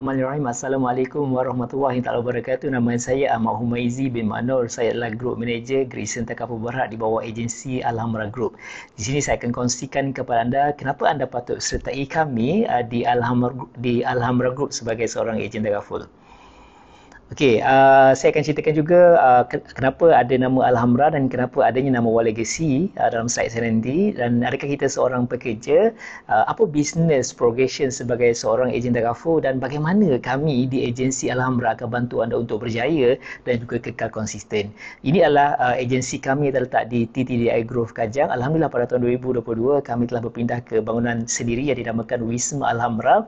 Bismillahirrahmanirrahim. Assalamualaikum warahmatullahi taala wabarakatuh. Nama saya Ahmad Humaizi bin Manor. Saya adalah Group Manager Grisen Takapu Berhad di bawah agensi Alhamra Group. Di sini saya akan kongsikan kepada anda kenapa anda patut sertai kami uh, di Alhamra di Alhamra Group sebagai seorang ejen takaful. Okey, uh, saya akan ceritakan juga uh, kenapa ada nama Alhamra dan kenapa adanya nama War uh, dalam slide saya nanti dan adakah kita seorang pekerja, uh, apa business progression sebagai seorang ejen Dagafo dan bagaimana kami di agensi Alhamra akan bantu anda untuk berjaya dan juga kekal konsisten. Ini adalah uh, agensi kami yang terletak di TTDI Growth Kajang. Alhamdulillah pada tahun 2022 kami telah berpindah ke bangunan sendiri yang dinamakan Wisma Alhamra.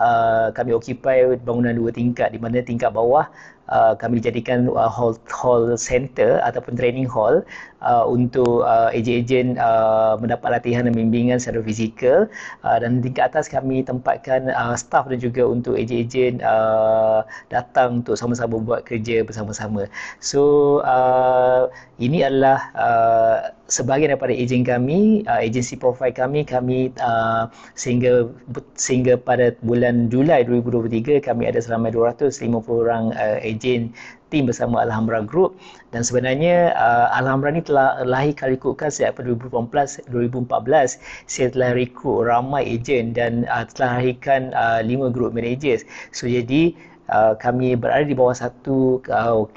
Uh, kami occupy bangunan dua tingkat di mana tingkat bawah Uh, kami jadikan uh, hall hall center ataupun training hall uh, untuk uh, ejen-ejen uh, mendapat latihan dan bimbingan secara fizikal uh, dan tingkat atas kami tempatkan uh, staff dan juga untuk ejen-ejen uh, datang untuk sama-sama buat kerja bersama-sama. So uh, ini adalah uh, sebahagian daripada ejen kami, uh, agency profile kami, kami uh, sehingga sehingga pada bulan Julai 2023 kami ada selama 250 orang uh, ejen team bersama Alhambra Group dan sebenarnya uh, Alhambra ni telah lahir kali ikutkan sejak 2014 2014 saya telah rekrut ramai ejen dan uh, telah lahirkan uh, 5 group managers so jadi uh, kami berada di bawah satu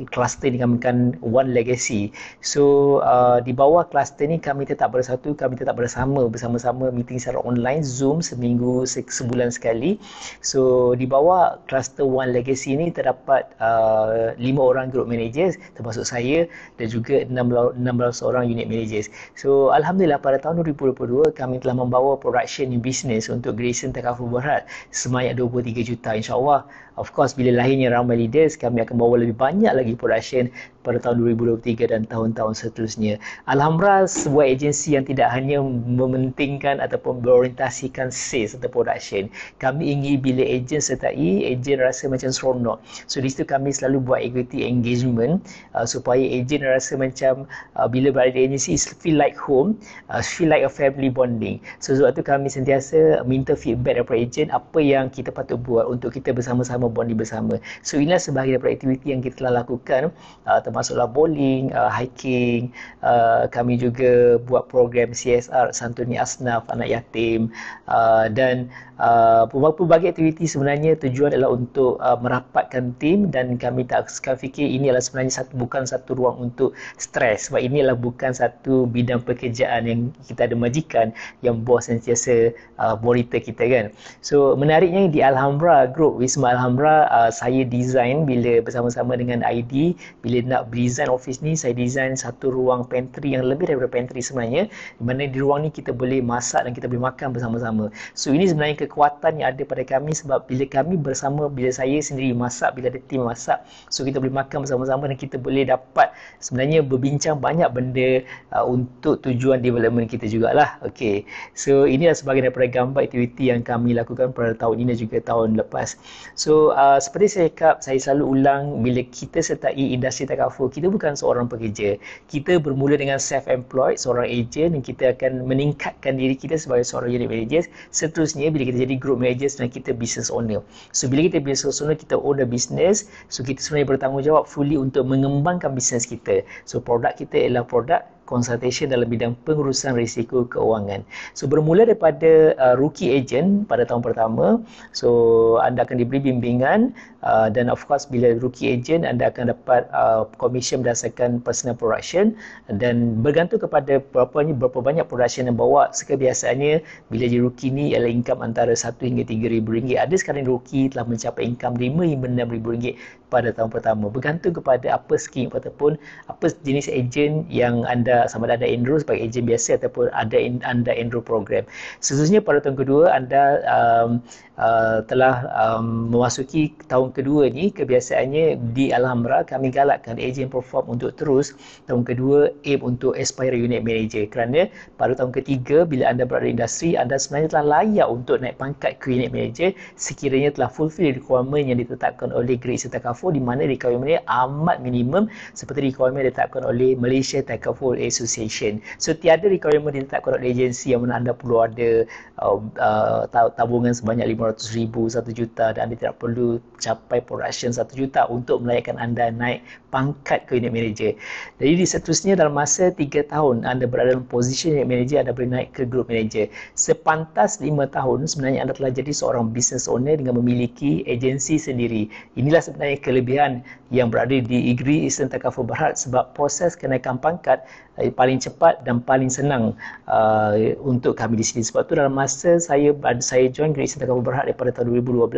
kluster uh, kan One Legacy. So uh, di bawah kluster ni kami tetap bersatu, kami tetap bersama bersama-sama meeting secara online Zoom seminggu se- sebulan sekali. So di bawah kluster One Legacy ni terdapat uh, lima orang group managers termasuk saya dan juga enam belas orang unit managers. So alhamdulillah pada tahun 2022 kami telah membawa production business untuk Grayson Takaful Berhad semayak 23 juta insyaallah of course bila lahirnya ramai leaders kami akan bawa lebih banyak lagi production pada tahun 2023 dan tahun-tahun seterusnya. Alhamdulillah sebuah agensi yang tidak hanya mementingkan ataupun berorientasikan sales atau production. Kami ingin bila agent sertai, agent rasa macam seronok. So di situ kami selalu buat equity engagement uh, supaya agent rasa macam uh, bila berada di agensi feel like home, uh, feel like a family bonding. So sebab tu kami sentiasa minta feedback daripada agent apa yang kita patut buat untuk kita bersama-sama bonding bersama. So inilah sebahagian daripada aktiviti yang kita telah lakukan uh, termasuklah bowling, uh, hiking, uh, kami juga buat program CSR Santuni Asnaf anak yatim uh, dan uh, pelbagai aktiviti sebenarnya tujuan adalah untuk uh, merapatkan tim dan kami tak fikir ini adalah sebenarnya satu bukan satu ruang untuk stres sebab ini adalah bukan satu bidang pekerjaan yang kita ada majikan yang bos sentiasa uh, monitor kita kan. So menariknya di Alhambra Group Wisma Alhambra uh, saya design bila bersama-sama dengan ID bila nak design office ni saya design satu ruang pantry yang lebih daripada pantry sebenarnya di mana di ruang ni kita boleh masak dan kita boleh makan bersama-sama so ini sebenarnya kekuatan yang ada pada kami sebab bila kami bersama bila saya sendiri masak bila ada team masak so kita boleh makan bersama-sama dan kita boleh dapat sebenarnya berbincang banyak benda uh, untuk tujuan development kita jugalah okey so inilah sebagai daripada gambar aktiviti yang kami lakukan pada tahun ini dan juga tahun lepas so uh, seperti saya cakap, saya selalu ulang bila kita sertai industri takaful, kita bukan seorang pekerja. Kita bermula dengan self-employed, seorang agent dan kita akan meningkatkan diri kita sebagai seorang unit manager. Seterusnya, bila kita jadi group manager dan kita business owner. So, bila kita business owner, kita own the business. So, kita sebenarnya bertanggungjawab fully untuk mengembangkan business kita. So, produk kita ialah produk consultation dalam bidang pengurusan risiko keuangan. So bermula daripada uh, rookie agent pada tahun pertama, so anda akan diberi bimbingan uh, dan of course bila rookie agent anda akan dapat uh, commission berdasarkan personal production dan bergantung kepada berapa berapa banyak production yang bawa. Sekebiasaannya bila di rookie ni ialah income antara 1 hingga ribu ringgit. Ada sekarang rookie telah mencapai income 5 hingga 6000 ringgit pada tahun pertama bergantung kepada apa skim ataupun apa jenis ejen yang anda sama ada anda enroll sebagai ejen biasa ataupun ada in, anda enroll program seterusnya pada tahun kedua anda um, uh, telah um, memasuki tahun kedua ni kebiasaannya di Alhamra kami galakkan ejen perform untuk terus tahun kedua aim untuk aspire unit manager kerana pada tahun ketiga bila anda berada di industri anda sebenarnya telah layak untuk naik pangkat ke unit manager sekiranya telah fulfill requirement yang ditetapkan oleh Great Serta TAKAFUL di mana requirement amat minimum seperti requirement yang ditetapkan oleh Malaysia TAKAFUL Association. So tiada requirement yang ditetapkan oleh agensi yang mana anda perlu ada um, uh, uh, tabungan sebanyak 500,000, 1 juta dan anda tidak perlu capai production 1 juta untuk melayakkan anda naik pangkat ke unit manager. Jadi di seterusnya dalam masa 3 tahun anda berada dalam posisi unit manager anda boleh naik ke group manager. Sepantas 5 tahun sebenarnya anda telah jadi seorang business owner dengan memiliki agensi sendiri. Inilah sebenarnya kelebihan yang berada di Igri Eastern Takafu Barat sebab proses kenaikan pangkat eh, paling cepat dan paling senang uh, untuk kami di sini. Sebab tu dalam masa saya saya join Igri Eastern Takafu Barat daripada tahun 2012,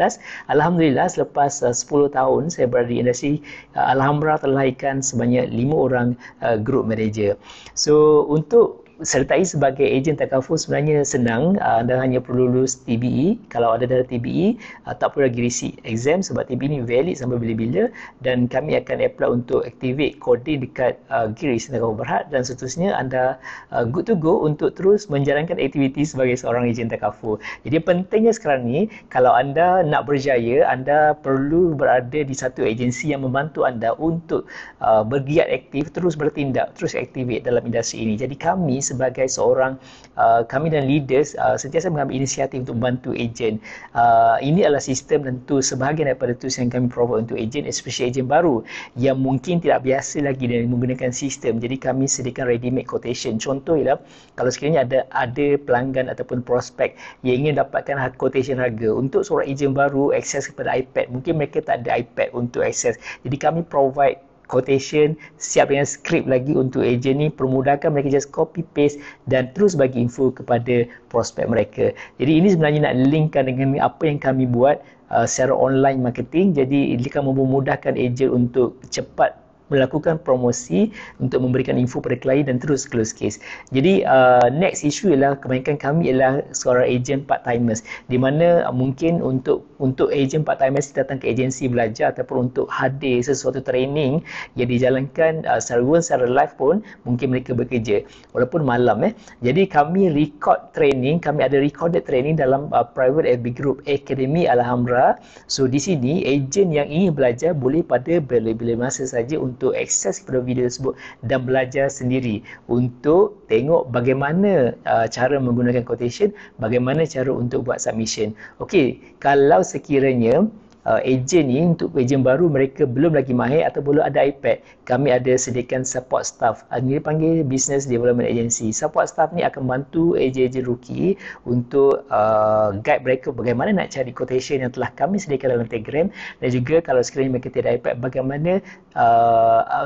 Alhamdulillah selepas eh, uh, 10 tahun saya berada di industri, uh, Alhamdulillah telah ikan sebanyak 5 orang uh, group manager. So untuk sertai sebagai ejen takaful sebenarnya senang uh, anda hanya perlu lulus TBE kalau ada darah TBE uh, tak perlu lagi risi exam sebab TBE ni valid sampai bila-bila dan kami akan apply untuk activate kode dekat uh, Giri Sentakaful Berhad dan seterusnya anda uh, good to go untuk terus menjalankan aktiviti sebagai seorang ejen takaful jadi pentingnya sekarang ni kalau anda nak berjaya anda perlu berada di satu agensi yang membantu anda untuk uh, bergiat aktif terus bertindak terus aktivate dalam industri ini jadi kami sebagai seorang uh, kami dan leaders uh, sentiasa mengambil inisiatif untuk membantu ejen. Uh, ini adalah sistem tentu sebahagian daripada tools yang kami provide untuk ejen, especially ejen baru yang mungkin tidak biasa lagi dan menggunakan sistem. Jadi kami sediakan ready-made quotation. Contoh ialah kalau sekiranya ada ada pelanggan ataupun prospek yang ingin dapatkan quotation harga untuk seorang ejen baru akses kepada iPad. Mungkin mereka tak ada iPad untuk akses. Jadi kami provide quotation, siap dengan skrip lagi untuk ejen ni, permudahkan mereka just copy paste dan terus bagi info kepada prospek mereka. Jadi ini sebenarnya nak linkkan dengan apa yang kami buat uh, secara online marketing. Jadi ini akan memudahkan ejen untuk cepat melakukan promosi untuk memberikan info pada klien dan terus close case. Jadi uh, next issue ialah kebanyakan kami ialah seorang agent part timers di mana uh, mungkin untuk untuk agent part timers datang ke agensi belajar ataupun untuk hadir sesuatu training yang dijalankan uh, secara secara live pun mungkin mereka bekerja walaupun malam eh. Jadi kami record training, kami ada recorded training dalam uh, private FB group Academy Alhamra. So di sini agent yang ingin belajar boleh pada bila-bila masa saja untuk untuk akses kepada video tersebut dan belajar sendiri untuk tengok bagaimana uh, cara menggunakan quotation, bagaimana cara untuk buat submission. Okey, kalau sekiranya uh, ejen ni untuk ejen baru mereka belum lagi mahir atau belum ada iPad kami ada sediakan support staff ini ah, dipanggil business development agency support staff ni akan bantu ejen-ejen rookie untuk uh, guide mereka bagaimana nak cari quotation yang telah kami sediakan dalam telegram dan juga kalau sekiranya mereka tidak iPad bagaimana uh, uh,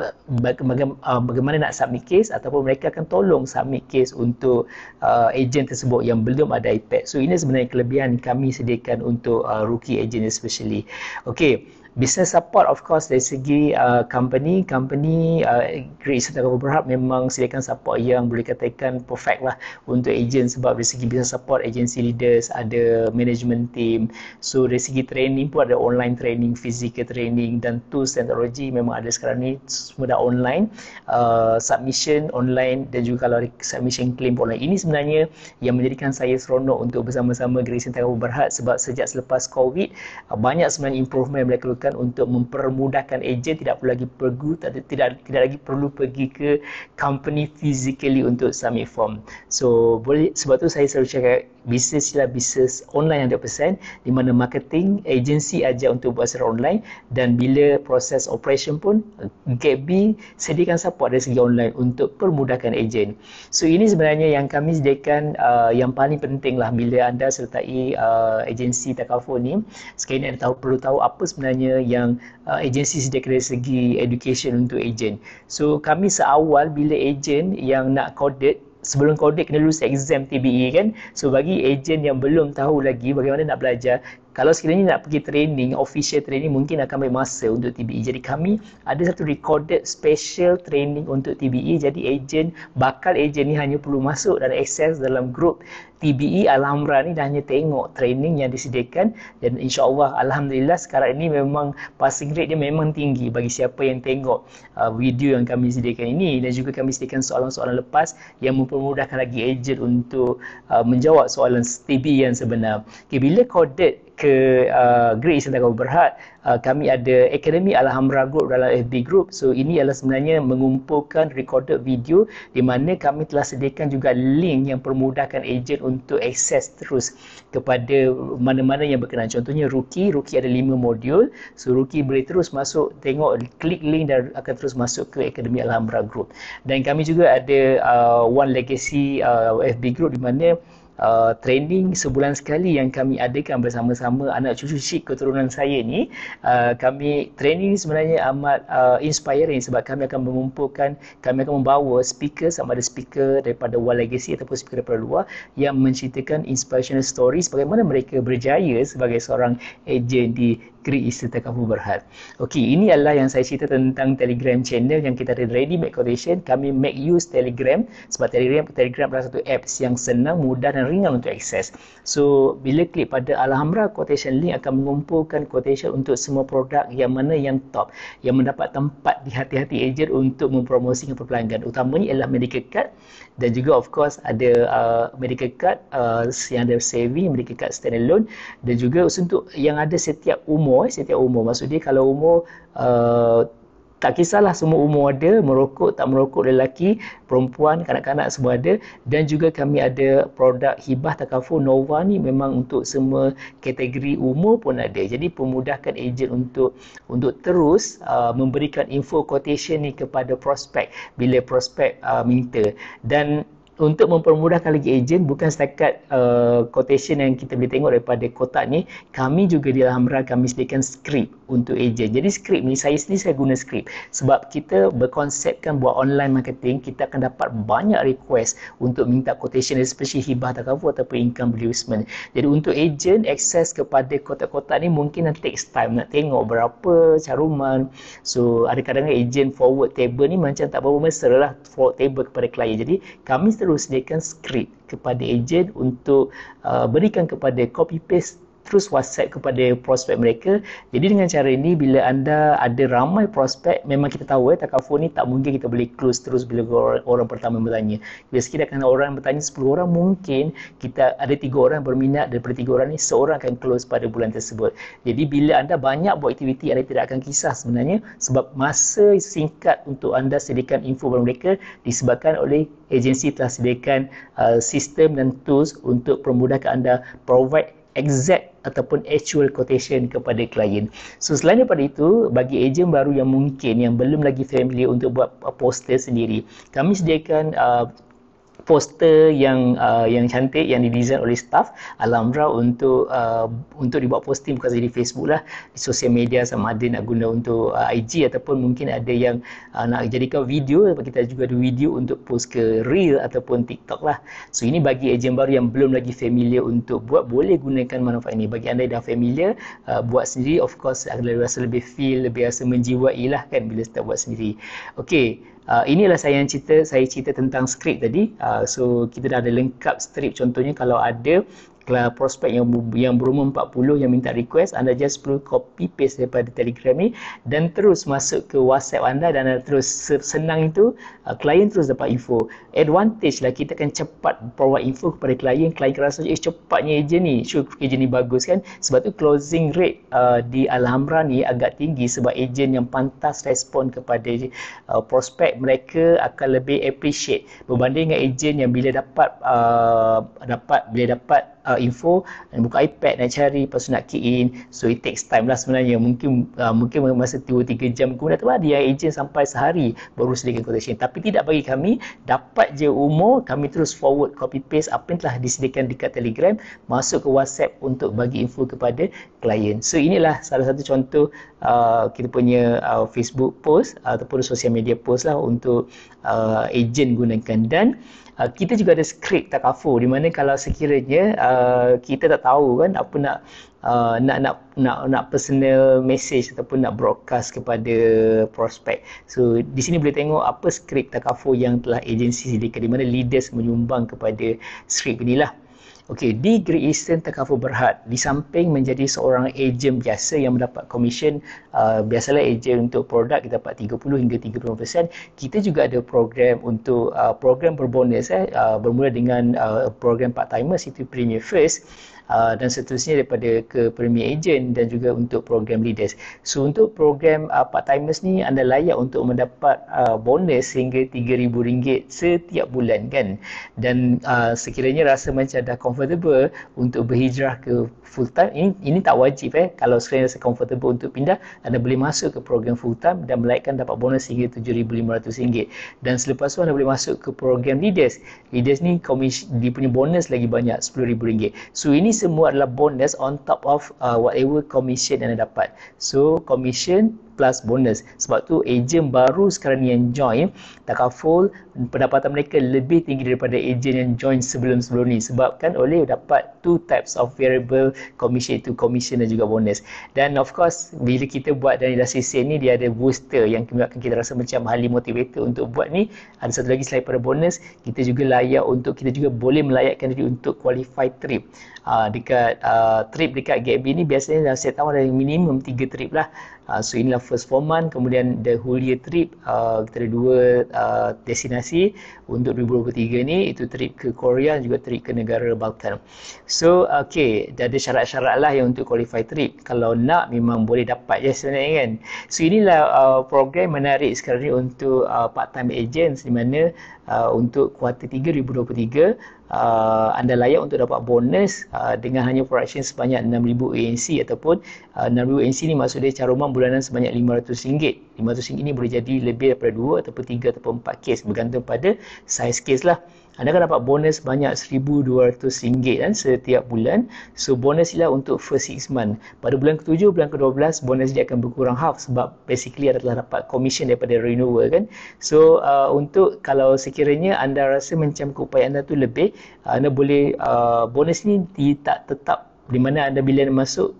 uh, bagaimana nak submit case ataupun mereka akan tolong submit case untuk uh, ejen tersebut yang belum ada iPad so ini sebenarnya kelebihan kami sediakan untuk uh, rookie agent especially uh, okay Business support of course dari segi uh, company, company uh, Great Eastern Travel Berhad memang sediakan support yang boleh katakan perfect lah untuk agent sebab dari segi business support, agency leaders, ada management team. So dari segi training pun ada online training, physical training dan tools technology memang ada sekarang ni semua dah online. Uh, submission online dan juga kalau submission claim pun online. Ini sebenarnya yang menjadikan saya seronok untuk bersama-sama Great Eastern Travel Berhad sebab sejak selepas COVID uh, banyak sebenarnya improvement yang mereka dianjurkan untuk mempermudahkan ejen tidak perlu lagi pergi tidak, tidak lagi perlu pergi ke company physically untuk submit form. So boleh sebab tu saya selalu cakap bisnes ialah bisnes online yang ada di mana marketing agency aja untuk buat secara online dan bila proses operation pun GB sediakan support dari segi online untuk permudahkan ejen. So ini sebenarnya yang kami sediakan uh, yang paling penting lah bila anda sertai uh, agensi takaful ni sekali anda tahu perlu tahu apa sebenarnya senior yang uh, agensi sediakan dari segi education untuk agent. So kami seawal bila agent yang nak coded sebelum coded kena lulus exam TBE kan. So bagi agent yang belum tahu lagi bagaimana nak belajar, kalau sekiranya nak pergi training, official training mungkin akan ambil masa untuk TBE. Jadi kami ada satu recorded special training untuk TBE. Jadi agent, bakal agent ni hanya perlu masuk dan access dalam grup TBE Alhamra ni dan hanya tengok training yang disediakan. Dan insyaAllah Alhamdulillah sekarang ini memang passing rate dia memang tinggi bagi siapa yang tengok uh, video yang kami sediakan ini. Dan juga kami sediakan soalan-soalan lepas yang mempermudahkan lagi agent untuk uh, menjawab soalan TBE yang sebenar. Okay, bila coded ke uh, Great Eastern Takabur Berhad, uh, kami ada Akademi Alhamra Group dalam FB Group. So ini adalah sebenarnya mengumpulkan recorded video di mana kami telah sediakan juga link yang permudahkan ejen untuk akses terus kepada mana-mana yang berkenaan. Contohnya Ruki, Ruki ada lima modul. So Ruki boleh terus masuk, tengok, klik link dan akan terus masuk ke Akademi Alhamra Group. Dan kami juga ada uh, One Legacy uh, FB Group di mana uh, training sebulan sekali yang kami adakan bersama-sama anak cucu cik keturunan saya ni uh, kami training sebenarnya amat uh, inspiring sebab kami akan mengumpulkan kami akan membawa speaker sama ada speaker daripada world legacy ataupun speaker daripada luar yang menceritakan inspirational stories bagaimana mereka berjaya sebagai seorang ejen di Great Eastern Takaful Berhad. Okey, ini adalah yang saya cerita tentang Telegram channel yang kita ada ready make quotation. Kami make use Telegram sebab Telegram Telegram adalah satu apps yang senang, mudah dan ringan untuk akses. So, bila klik pada alhamra quotation link akan mengumpulkan quotation untuk semua produk yang mana yang top yang mendapat tempat di hati-hati ejen untuk mempromosikan pelanggan. Utamanya ialah medical card dan juga of course ada uh, medical card uh, yang ada saving, medical card stand alone dan juga untuk yang ada setiap umur, eh, setiap umur. maksudnya kalau umur uh, tak kisahlah semua umur ada merokok tak merokok lelaki perempuan kanak-kanak semua ada dan juga kami ada produk hibah takafu Nova ni memang untuk semua kategori umur pun ada jadi pemudahkan ejen untuk untuk terus uh, memberikan info quotation ni kepada prospek bila prospek uh, minta dan untuk mempermudahkan lagi ejen bukan setakat uh, quotation yang kita boleh tengok daripada kotak ni kami juga di Alhamra kami sediakan skrip untuk ejen. Jadi skrip ni saya sendiri saya guna skrip sebab kita berkonsepkan buat online marketing kita akan dapat banyak request untuk minta quotation especially hibah tak cover ataupun income reimbursement. Jadi untuk ejen akses kepada kotak-kotak ni mungkin nak takes time nak tengok berapa caruman. So ada kadang-kadang ejen forward table ni macam tak berapa mesra lah forward table kepada klien. Jadi kami terus sediakan skrip kepada ejen untuk uh, berikan kepada copy paste terus WhatsApp kepada prospek mereka. Jadi dengan cara ini bila anda ada ramai prospek memang kita tahu eh takaful ni tak mungkin kita boleh close terus bila orang, orang pertama bertanya. Bila sekiranya orang bertanya 10 orang mungkin kita ada 3 orang berminat daripada 3 orang ni seorang akan close pada bulan tersebut. Jadi bila anda banyak buat aktiviti anda tidak akan kisah sebenarnya sebab masa singkat untuk anda sediakan info kepada mereka disebabkan oleh agensi telah sediakan uh, sistem dan tools untuk permudahkan anda provide exact ataupun actual quotation kepada klien. So selain daripada itu, bagi ejen baru yang mungkin yang belum lagi familiar untuk buat uh, poster sendiri, kami sediakan uh, poster yang uh, yang cantik yang didesain oleh staff Alhamdulillah untuk uh, untuk dibuat posting bukan saja di Facebook lah di sosial media sama ada nak guna untuk uh, IG ataupun mungkin ada yang uh, nak jadikan video kita juga ada video untuk post ke Reel ataupun TikTok lah so ini bagi ejen baru yang belum lagi familiar untuk buat boleh gunakan manfaat ini bagi anda yang dah familiar uh, buat sendiri of course akan rasa lebih feel lebih rasa menjiwai lah kan bila start buat sendiri Okay Uh, inilah saya yang cerita saya cerita tentang skrip tadi uh, so kita dah ada lengkap strip contohnya kalau ada prospek yang yang berumur 40 yang minta request anda just perlu copy paste daripada telegram ni dan terus masuk ke whatsapp anda dan anda terus senang itu uh, klien terus dapat info advantage lah kita akan cepat provide info kepada klien klien akan rasa eh cepatnya je ni sure agent ni bagus kan sebab tu closing rate uh, di Alhambra ni agak tinggi sebab ejen yang pantas respon kepada uh, prospek mereka akan lebih appreciate berbanding dengan agent yang bila dapat uh, dapat bila dapat uh, uh, info dan buka iPad nak cari lepas tu nak key in so it takes time lah sebenarnya mungkin uh, mungkin masa 2-3 jam kemudian tu dia agent sampai sehari baru sediakan quotation tapi tidak bagi kami dapat je umur kami terus forward copy paste apa yang telah disediakan dekat telegram masuk ke whatsapp untuk bagi info kepada klien so inilah salah satu contoh uh, kita punya uh, Facebook post uh, ataupun social media post lah untuk uh, agent gunakan dan Ah, kita juga ada skrip takaful di mana kalau sekiranya uh, kita tak tahu kan apa nak uh, nak nak nak nak personal message ataupun nak broadcast kepada prospek. So di sini boleh tengok apa skrip takaful yang telah agensi sediakan di mana leaders menyumbang kepada skrip inilah. Okey, di Great Eastern Takaful Berhad, di samping menjadi seorang ejen biasa yang mendapat komisen, uh, biasalah ejen untuk produk kita dapat 30 hingga 35%, kita juga ada program untuk uh, program berbonus, eh, uh, bermula dengan uh, program part-timer, situ Premier First, Uh, dan seterusnya daripada ke premier agent dan juga untuk program leaders. So untuk program uh, part timers ni anda layak untuk mendapat uh, bonus sehingga RM3000 setiap bulan kan. Dan uh, sekiranya rasa macam dah comfortable untuk berhijrah ke full time ini ini tak wajib eh. Kalau sekiranya rasa comfortable untuk pindah anda boleh masuk ke program full time dan melainkan dapat bonus sehingga RM7500. Dan selepas tu anda boleh masuk ke program leaders. Leaders ni komisi dia punya bonus lagi banyak RM10000. So ini semua adalah bonus on top of uh, whatever commission yang anda dapat. So, commission plus bonus. Sebab tu ejen baru sekarang yang join takaful pendapatan mereka lebih tinggi daripada ejen yang join sebelum-sebelum ni sebabkan oleh dapat two types of variable commission itu commission dan juga bonus. Dan of course bila kita buat dan dah sisi ni dia ada booster yang membuatkan kita rasa macam highly motivated untuk buat ni. Ada satu lagi selain pada bonus, kita juga layak untuk kita juga boleh melayakkan diri untuk qualify trip. Uh, dekat uh, trip dekat GB ni biasanya saya tahu ada minimum 3 trip lah. Ah, so inilah first four month kemudian the whole year trip uh, kita ada dua uh, destinasi untuk 2023 ni itu trip ke Korea juga trip ke negara Balkan so okay dah ada syarat-syarat lah yang untuk qualify trip kalau nak memang boleh dapat je sebenarnya kan so inilah uh, program menarik sekarang ni untuk uh, part time agents di mana Uh, untuk kuarter 3 2023 uh, anda layak untuk dapat bonus uh, dengan hanya production sebanyak 6000 ANC ataupun uh, 6000 ANC ni maksudnya dia carumah bulanan sebanyak RM500 RM500 ni boleh jadi lebih daripada 2 ataupun 3 ataupun 4 kes bergantung pada size case lah anda akan dapat bonus banyak RM1,200 kan, setiap bulan. So, bonus ialah untuk first 6 month. Pada bulan ke-7, bulan ke-12, bonus dia akan berkurang half sebab basically anda telah dapat commission daripada renewal kan. So, uh, untuk kalau sekiranya anda rasa macam keupayaan anda tu lebih, uh, anda boleh uh, bonus ni di, tak tetap di mana anda bila anda masuk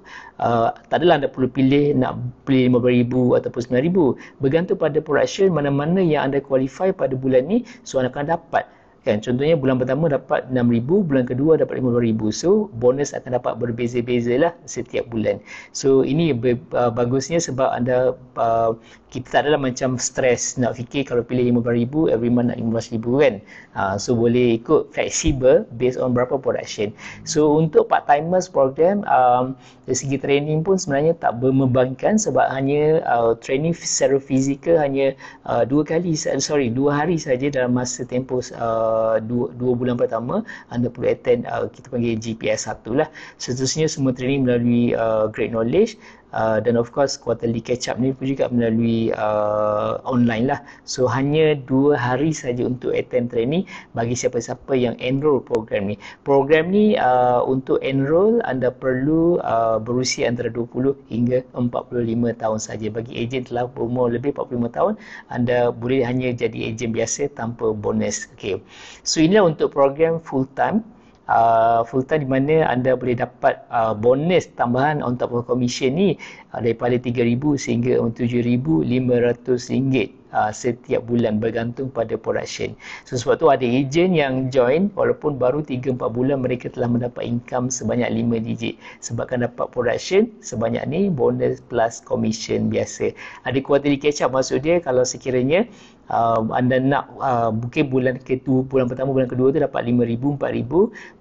uh, tak adalah anda perlu pilih nak pilih RM5,000 ataupun RM9,000 bergantung pada production mana-mana yang anda qualify pada bulan ni so anda akan dapat kan contohnya bulan pertama dapat 6000 bulan kedua dapat 5000 so bonus akan dapat berbeza-bezalah setiap bulan so ini uh, bagusnya sebab anda uh, kita tak adalah macam stres nak fikir kalau pilih 5000 every month nak 15000 kan uh, so boleh ikut flexible based on berapa production so untuk part timers program um, dari segi training pun sebenarnya tak membebankan sebab hanya uh, training secara fizikal hanya uh, dua kali sorry dua hari saja dalam masa tempoh uh, Uh, dua, dua bulan pertama anda perlu attend uh, kita panggil GPS 1 lah seterusnya semua training melalui uh, great knowledge Uh, dan of course quarterly catch up ni pun juga melalui uh, online lah so hanya 2 hari saja untuk attend training bagi siapa-siapa yang enroll program ni program ni uh, untuk enroll anda perlu uh, berusia antara 20 hingga 45 tahun saja bagi ejen telah berumur lebih 45 tahun anda boleh hanya jadi ejen biasa tanpa bonus okay. so inilah untuk program full time uh, full time di mana anda boleh dapat uh, bonus tambahan on top of commission ni uh, daripada RM3,000 sehingga um, RM7,500 Uh, setiap bulan bergantung pada production. So, sebab tu ada ejen yang join walaupun baru 3-4 bulan mereka telah mendapat income sebanyak 5 digit. Sebabkan dapat production sebanyak ni bonus plus commission biasa. Ada kuat di catch up maksud dia kalau sekiranya uh, anda nak uh, mungkin bulan ke bulan pertama bulan kedua tu dapat 5000 4000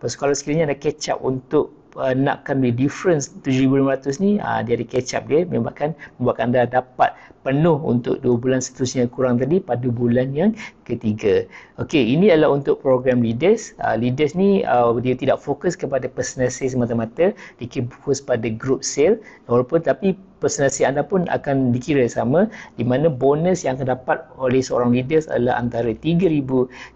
pas kalau sekiranya ada catch up untuk uh, nak kami difference 7500 ni uh, dia ada catch up dia membuatkan membuatkan anda dapat penuh untuk dua bulan seterusnya kurang tadi pada bulan yang ketiga. Okey, ini adalah untuk program leaders. Uh, leaders ni uh, dia tidak fokus kepada personal sales semata-mata, dia fokus pada group sale walaupun tapi personasi anda pun akan dikira sama di mana bonus yang terdapat oleh seorang leader adalah antara 3000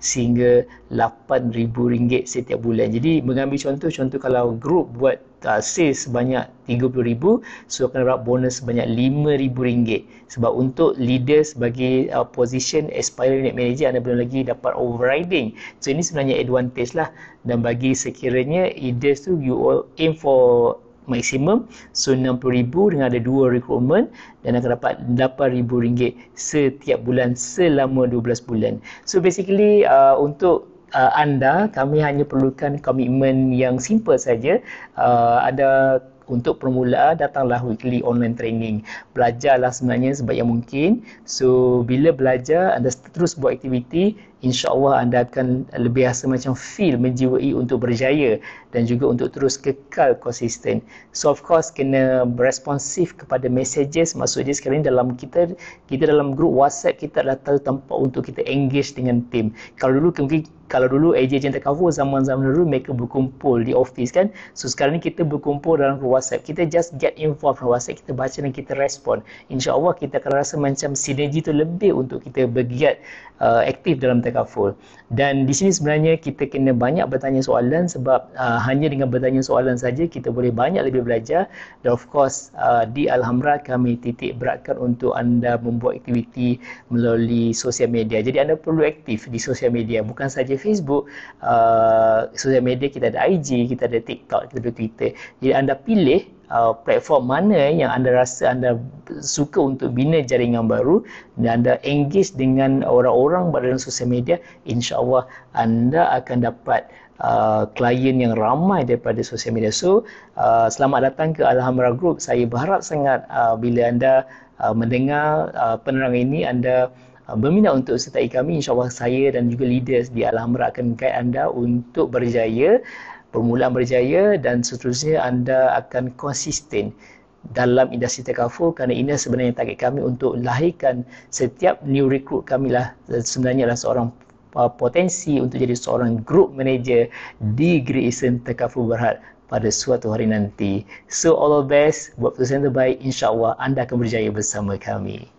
sehingga 8000 ringgit setiap bulan. Jadi mengambil contoh contoh kalau group buat uh, sales sebanyak 30000 so akan dapat bonus sebanyak 5000 ringgit. Sebab untuk leader sebagai uh, position aspiring unit manager anda belum lagi dapat overriding. So ini sebenarnya advantage lah dan bagi sekiranya leaders tu you all aim for maksimum so 60000 dengan ada dua requirement dan akan dapat RM8,000 setiap bulan selama 12 bulan so basically uh, untuk uh, anda kami hanya perlukan komitmen yang simple saja uh, ada untuk permulaan datanglah weekly online training belajarlah sebenarnya sebaik yang mungkin so bila belajar anda terus buat aktiviti insyaAllah anda akan lebih rasa macam feel menjiwai untuk berjaya dan juga untuk terus kekal konsisten. So of course kena responsif kepada messages maksudnya sekarang ini dalam kita kita dalam grup WhatsApp kita adalah tempat untuk kita engage dengan team. Kalau dulu mungkin kalau dulu agent tak cover zaman-zaman dulu mereka berkumpul di office kan. So sekarang ni kita berkumpul dalam grup WhatsApp. Kita just get involved dalam WhatsApp, kita baca dan kita respon. Insyaallah kita akan rasa macam sinergi tu lebih untuk kita bergiat uh, aktif dalam tekan takaful. Dan di sini sebenarnya kita kena banyak bertanya soalan sebab uh, hanya dengan bertanya soalan saja kita boleh banyak lebih belajar. Dan of course uh, di Alhamra kami titik beratkan untuk anda membuat aktiviti melalui sosial media. Jadi anda perlu aktif di sosial media. Bukan saja Facebook, uh, sosial media kita ada IG, kita ada TikTok, kita ada Twitter. Jadi anda pilih uh, platform mana yang anda rasa anda suka untuk bina jaringan baru dan anda engage dengan orang-orang berada dalam sosial media, insyaAllah anda akan dapat Uh, klien yang ramai daripada sosial media so uh, selamat datang ke Alhamra Group saya berharap sangat uh, bila anda uh, mendengar uh, penerangan ini anda uh, berminat untuk sertai kami insyaAllah saya dan juga leaders di Alhamra akan guide anda untuk berjaya permulaan berjaya dan seterusnya anda akan konsisten dalam industri takaful kerana ini sebenarnya target kami untuk lahirkan setiap new recruit kami lah sebenarnya adalah seorang uh, potensi untuk jadi seorang group manager di Great Eastern Takaful Berhad pada suatu hari nanti. So all the best, buat keputusan terbaik, insyaAllah anda akan berjaya bersama kami.